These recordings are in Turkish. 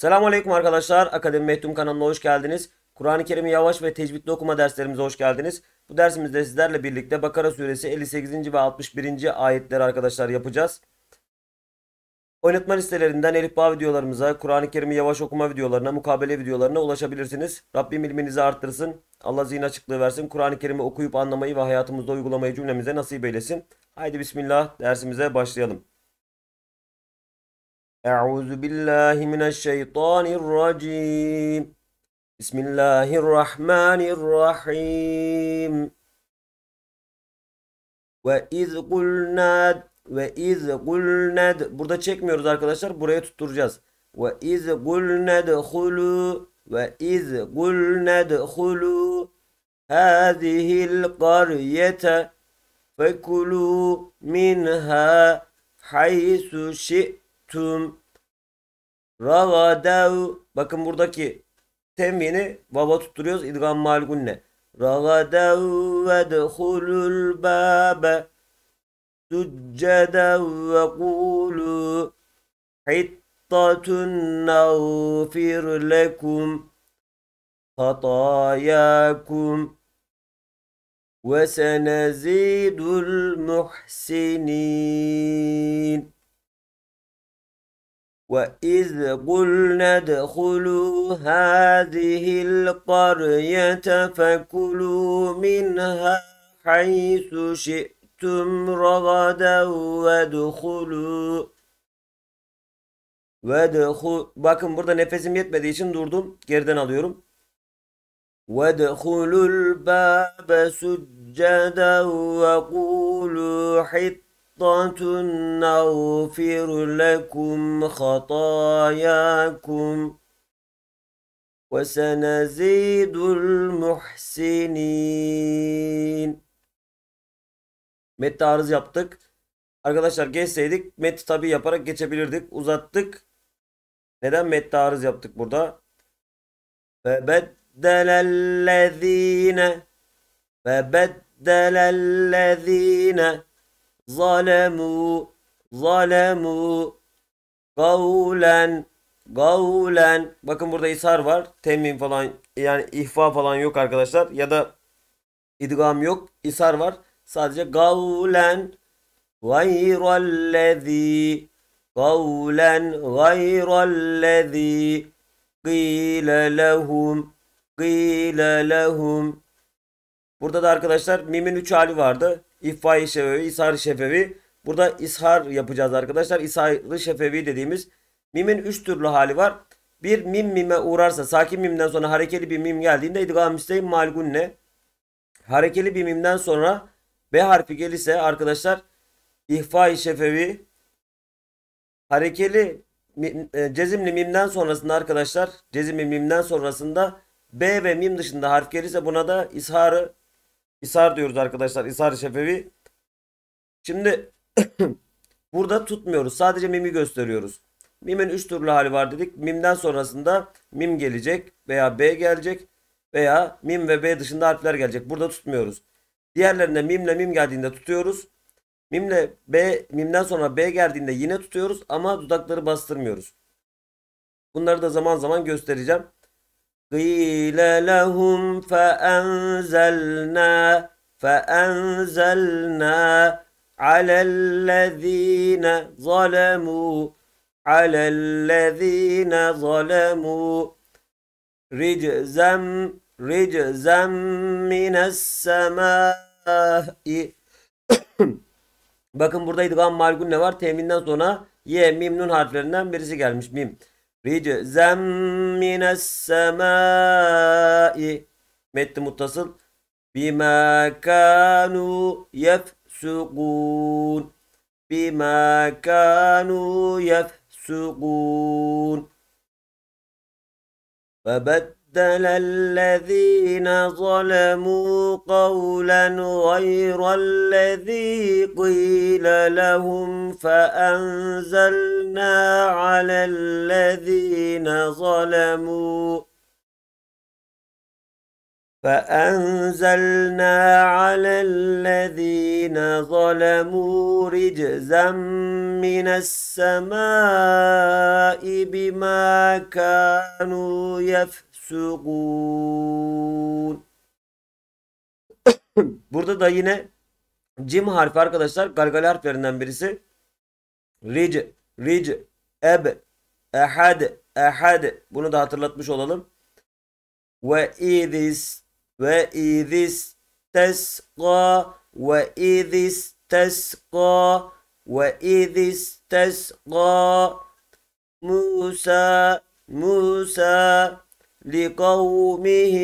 Selamünaleyküm arkadaşlar. Akademi Mehtum kanalına hoş geldiniz. Kur'an-ı Kerim'i yavaş ve tecvidli okuma derslerimize hoş geldiniz. Bu dersimizde sizlerle birlikte Bakara suresi 58. ve 61. ayetleri arkadaşlar yapacağız. Oynatma listelerinden Elifba videolarımıza, Kur'an-ı Kerim'i yavaş okuma videolarına, mukabele videolarına ulaşabilirsiniz. Rabbim ilminizi arttırsın. Allah zihin açıklığı versin. Kur'an-ı Kerim'i okuyup anlamayı ve hayatımızda uygulamayı cümlemize nasip eylesin. Haydi Bismillah dersimize başlayalım. أعوذ بالله من الشيطان الرجيم بسم الله الرحمن الرحيم وَاِذْ قُلْنَا وَاِذْ قُلْنَا Burada çekmiyoruz arkadaşlar. Buraya tutturacağız. وَاِذْ قُلْنَا دْخُلُوا وَاِذْ قُلْنَا دْخُلُوا هَذِهِ الْقَرْيَةَ فَكُلُوا مِنْهَا حَيْثُ شِئْتُمْ tüm ragadev bakın buradaki temyeni vava tutturuyoruz idgam malgunne ragadev ve dehulul babe succeden ve kulu hittatun nagfir lekum hatayakum ve senezidul muhsinin وإذ قلنا ادخلوا هذه القرية فكلوا منها حيث شئتم رغدا وادخلوا وادخل Bakın burada nefesim yetmediği için durdum. Geriden alıyorum. وَدْخُلُوا الْبَابَ سُجَّدًا وَقُولُوا حِطَّ نغفر لكم خطاياكم وسنزيد المحسنين Metni arız yaptık. Arkadaşlar geçseydik metni tabi yaparak geçebilirdik. Uzattık. Neden metni arız yaptık burada? Febeddele lezine Febeddele lezine zalemu zalemu gavlen gavlen bakın burada ishar var temim falan yani ihfa falan yok arkadaşlar ya da idgam yok ishar var sadece gavlen gayrallezi gavlen gayrallezi gîle lehum gîle lehum burada da arkadaşlar mimin üç hali vardı İffai şefevi, ishar-ı şefevi. Burada ishar yapacağız arkadaşlar. İshar-ı şefevi dediğimiz mimin üç türlü hali var. Bir mim mime uğrarsa sakin mimden sonra harekeli bir mim geldiğinde idgam müstehim malgunne. Harekeli bir mimden sonra B harfi gelirse arkadaşlar İffai i şefevi harekeli e, cezimli mimden sonrasında arkadaşlar cezimli mimden sonrasında B ve mim dışında harf gelirse buna da isharı İsar diyoruz arkadaşlar. İsar şefevi. Şimdi burada tutmuyoruz. Sadece mimi gösteriyoruz. Mimin 3 türlü hali var dedik. Mimden sonrasında mim gelecek veya B gelecek veya mim ve B dışında harfler gelecek. Burada tutmuyoruz. Diğerlerinde mimle mim geldiğinde tutuyoruz. Mimle B, mimden sonra B geldiğinde yine tutuyoruz ama dudakları bastırmıyoruz. Bunları da zaman zaman göstereceğim. قيل لهم فأنزلنا فأنزلنا على الذين ظلموا على الذين ظلموا رجزا رجزا من السماء Bakın buradaydı gam malgun ne var? Teminden sonra ye mim nun harflerinden birisi gelmiş mim. Riczen mines semai. Metni muttasıl. Bima kanu yefsukun. Bima kanu yefsukun. Febet بدل الذين ظلموا قولا غير الذي قيل لهم فأنزلنا على الذين ظلموا فأنزلنا على الذين ظلموا رجزا من السماء بما كانوا يفعلون yefsukun. Burada da yine cim harfi arkadaşlar galgal harflerinden birisi. Ric, ric, eb, ehad, ehad. Bunu da hatırlatmış olalım. Ve idis, ve idis tesqa, ve idis tesqa, ve idis tesqa. Musa, Musa, لقومه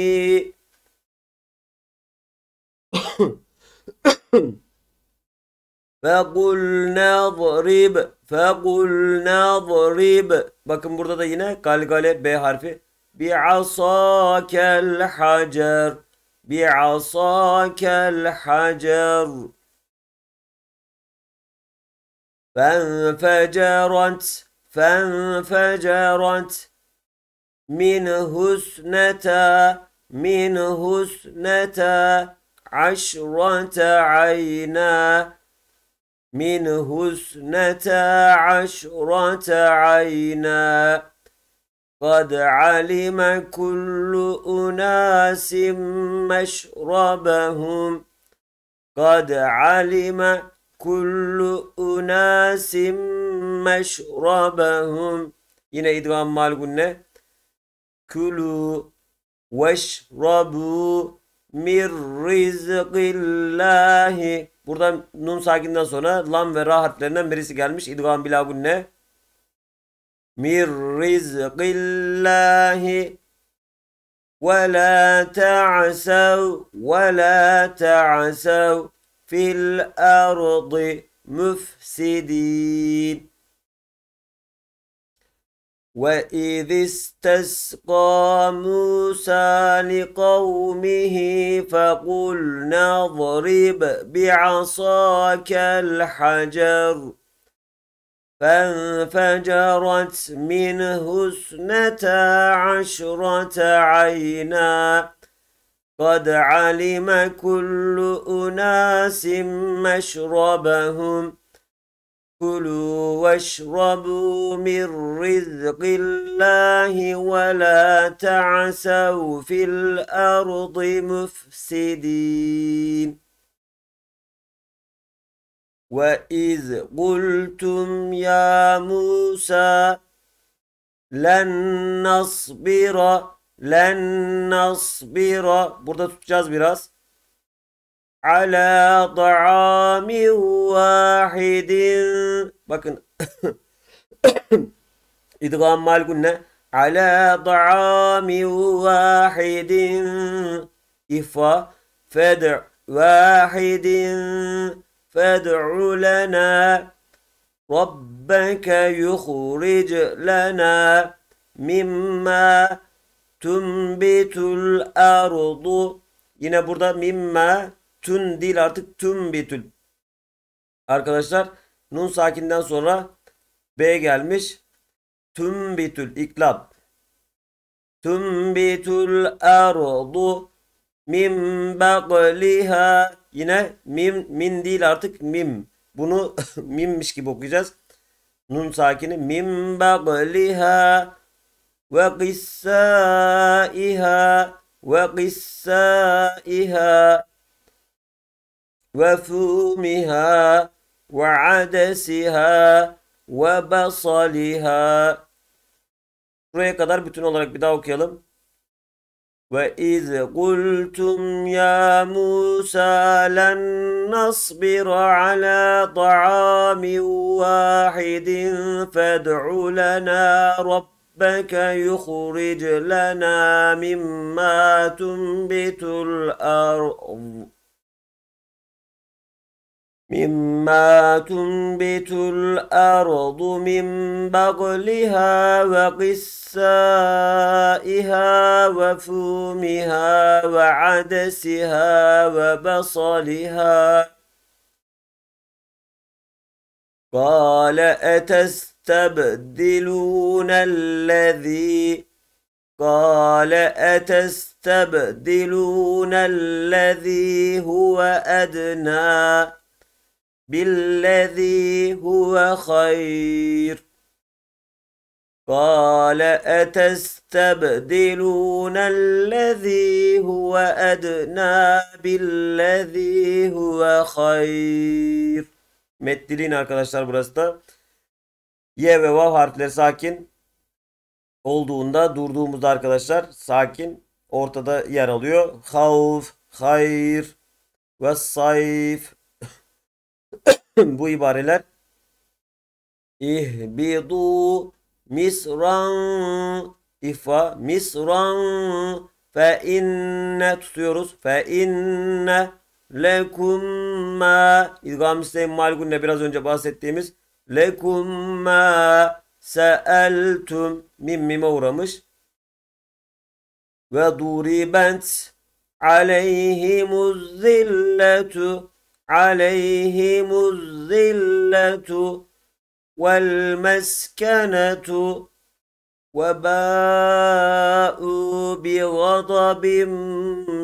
فقلنا اضرب فقلنا اضرب Bakın burada da yine galgale B harfi. Bi'asakel hacer. Bi'asakel hacer. Fenfecerat. Fenfecerat. من حسنتا من حسنتا عشرة عينا من حسنتا عشرة عينا قد علم كل أناس مشربهم قد علم كل أناس مشربهم yine idgam مال قلنا Kulu veşrabu mir rizqillahi. Burada nun sakinden sonra lam ve ra harflerinden birisi gelmiş. İdgam bila ne? Mir rizqillahi ve la ta'sav ve la ta'sav fil ardı müfsidin. وإذ استسقى موسى لقومه فقلنا اضرب بعصاك الحجر فانفجرت منه اثنتا عشرة عينا قد علم كل أناس مشربهم كلوا واشربوا من رزق الله ولا تعسوا في الأرض مفسدين وإذ قلتم يا موسى لن نصبر لن نصبر burada tutacağız biraz ala ta'amin vahidin bakın idgam malgunne ala ta'amin vahidin ifa fed vahidin fed'u lana rabbeke yuhric lana mimma tumbitul ardu yine burada mimma tün değil artık tüm bitül. Arkadaşlar nun sakinden sonra B gelmiş. Tüm bitül iklab. Tüm bitül ardu er mim bakliha. Yine mim min değil artık mim. Bunu mimmiş gibi okuyacağız. Nun sakini mim bakliha ve kissaiha ve kissaiha وثومها وعدسها وبصلها Buraya kadar bütün olarak bir daha okuyalım. Ve iz kultum ya Musa len nasbir ala ta'amin vahidin fed'u lana rabbeke yukhric lana mimma tunbitul ard. مما تنبت الأرض من بغلها وقسائها وفومها وعدسها وبصلها قال أتستبدلون الذي قال أتستبدلون الذي هو أدنى بالذي هو خير قال أتستبدلون الذي هو أدنى بالذي هو خير Meddilin arkadaşlar burası da. Y ve vav harfleri sakin olduğunda durduğumuzda arkadaşlar sakin ortada yer alıyor. Havf, hayr ve sayf bu ibareler İhbidu misran ifa misran fe inne tutuyoruz. Fe inne lekum ma idgam isteyin malgunne biraz önce bahsettiğimiz lekum lekumme seeltum mim mime uğramış. Ve duribent aleyhimuz zilletu عليهم الذلة والمسكنة وباءوا بغضب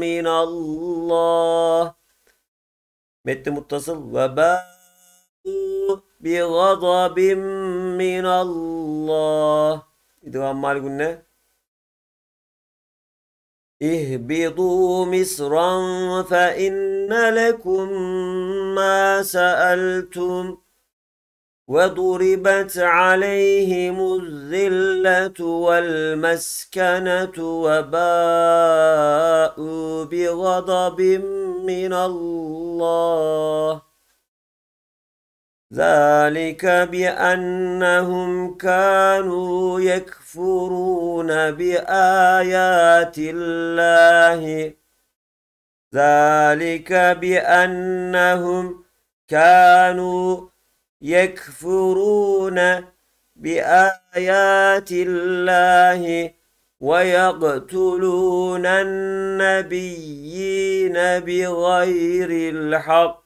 من الله مت متصل وباءوا بغضب من الله إذا ما قلنا اهبطوا مصرا فإن لكم ما سألتم وضربت عليهم الذلة والمسكنة وباءوا بغضب من الله ذلك بأنهم كانوا يكفرون بآيات الله ذلك بأنهم كانوا يكفرون بآيات الله ويقتلون النبيين بغير الحق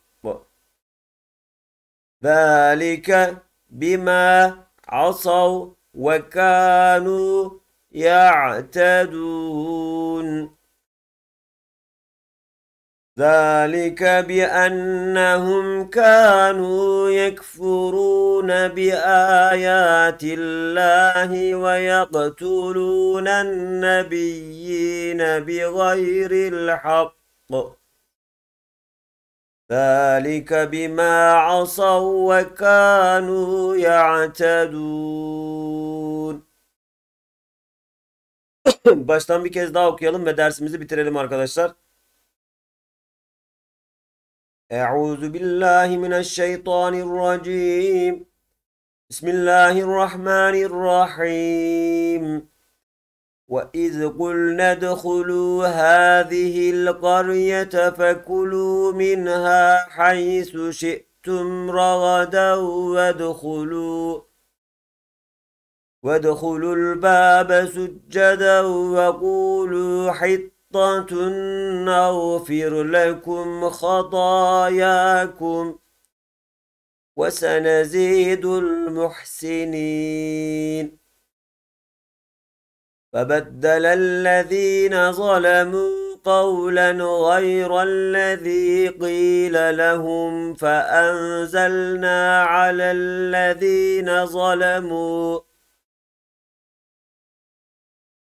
ذلك بما عصوا وكانوا يعتدون ذلك بأنهم كانوا يكفرون بآيات الله ويقتلون النبيين بغير الحق ذلك بما عصوا وكانوا يعتدون Baştan bir kez daha okuyalım ve dersimizi bitirelim arkadaşlar. Euzu billahi mineşşeytanirracim. Bismillahirrahmanirrahim. وإذ قلنا ادخلوا هذه القرية فكلوا منها حيث شئتم رغدا وادخلوا وادخلوا الباب سجدا وقولوا حطة نغفر لكم خطاياكم وسنزيد المحسنين فبدل الذين ظلموا قولا غير الذي قيل لهم فأنزلنا على الذين ظلموا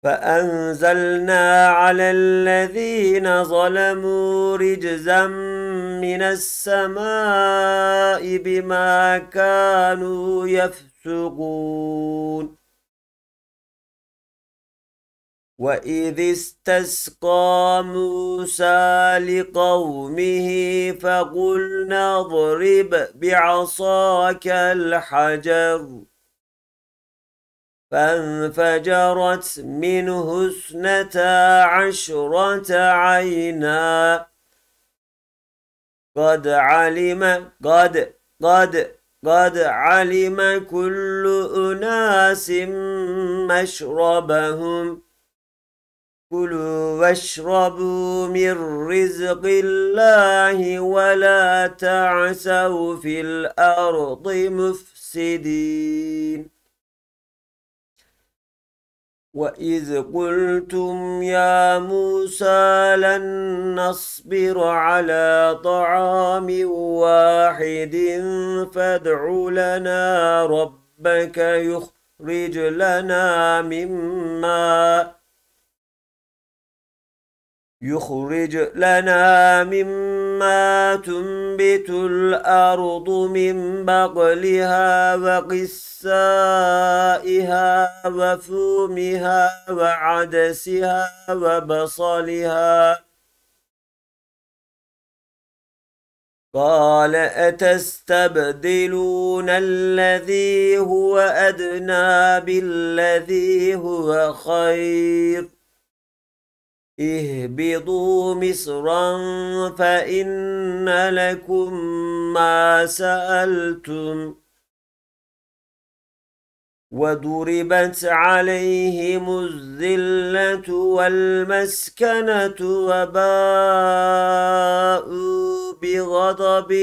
فأنزلنا على الذين ظلموا رجزا من السماء بما كانوا يفسقون وإذ استسقى موسى لقومه فقلنا اضرب بعصاك الحجر فانفجرت منه اثنتا عشرة عينا قد علم قد قد قد علم كل أناس مشربهم كلوا واشربوا من رزق الله ولا تعسوا في الأرض مفسدين وإذ قلتم يا موسى لن نصبر على طعام واحد فادع لنا ربك يخرج لنا مما يخرج لنا مما تنبت الأرض من بقلها وقسائها وفومها وعدسها وبصلها قال أتستبدلون الذي هو أدنى بالذي هو خير اهبطوا مصرا فإن لكم ما سألتم وضربت عليهم الذلة والمسكنة وباءوا بغضب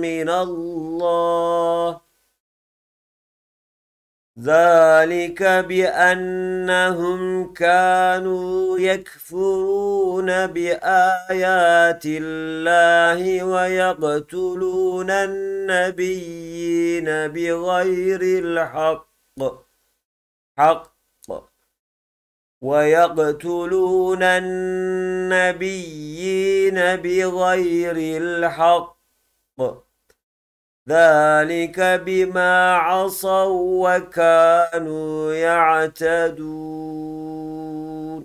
من الله ذلك بأنهم كانوا يكفرون بآيات الله ويقتلون النبيين بغير الحق حق ويقتلون النبيين بغير الحق ذلك بما عصوا وكانوا يعتدون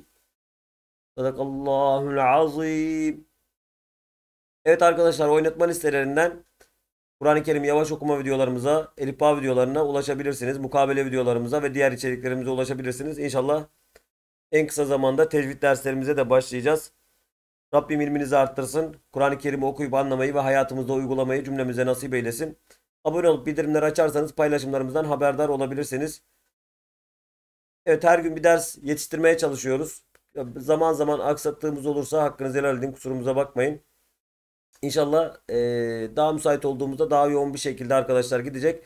صدق Allahul Azim Evet arkadaşlar oynatma listelerinden Kur'an-ı Kerim yavaş okuma videolarımıza, Elifba videolarına ulaşabilirsiniz. Mukabele videolarımıza ve diğer içeriklerimize ulaşabilirsiniz. İnşallah en kısa zamanda tecvid derslerimize de başlayacağız. Rabbim ilminizi arttırsın. Kur'an-ı Kerim'i okuyup anlamayı ve hayatımızda uygulamayı cümlemize nasip eylesin. Abone olup bildirimleri açarsanız paylaşımlarımızdan haberdar olabilirsiniz. Evet her gün bir ders yetiştirmeye çalışıyoruz. Zaman zaman aksattığımız olursa hakkınızı helal edin. Kusurumuza bakmayın. İnşallah e, daha müsait olduğumuzda daha yoğun bir şekilde arkadaşlar gidecek.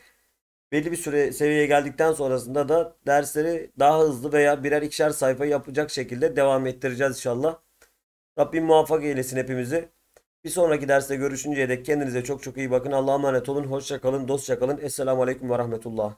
Belli bir süre seviyeye geldikten sonrasında da dersleri daha hızlı veya birer ikişer sayfa yapacak şekilde devam ettireceğiz inşallah. Rabbim muvaffak eylesin hepimizi. Bir sonraki derste görüşünceye dek kendinize çok çok iyi bakın. Allah'a emanet olun. Hoşça kalın, dostça kalın. Esselamu Aleyküm ve Rahmetullah.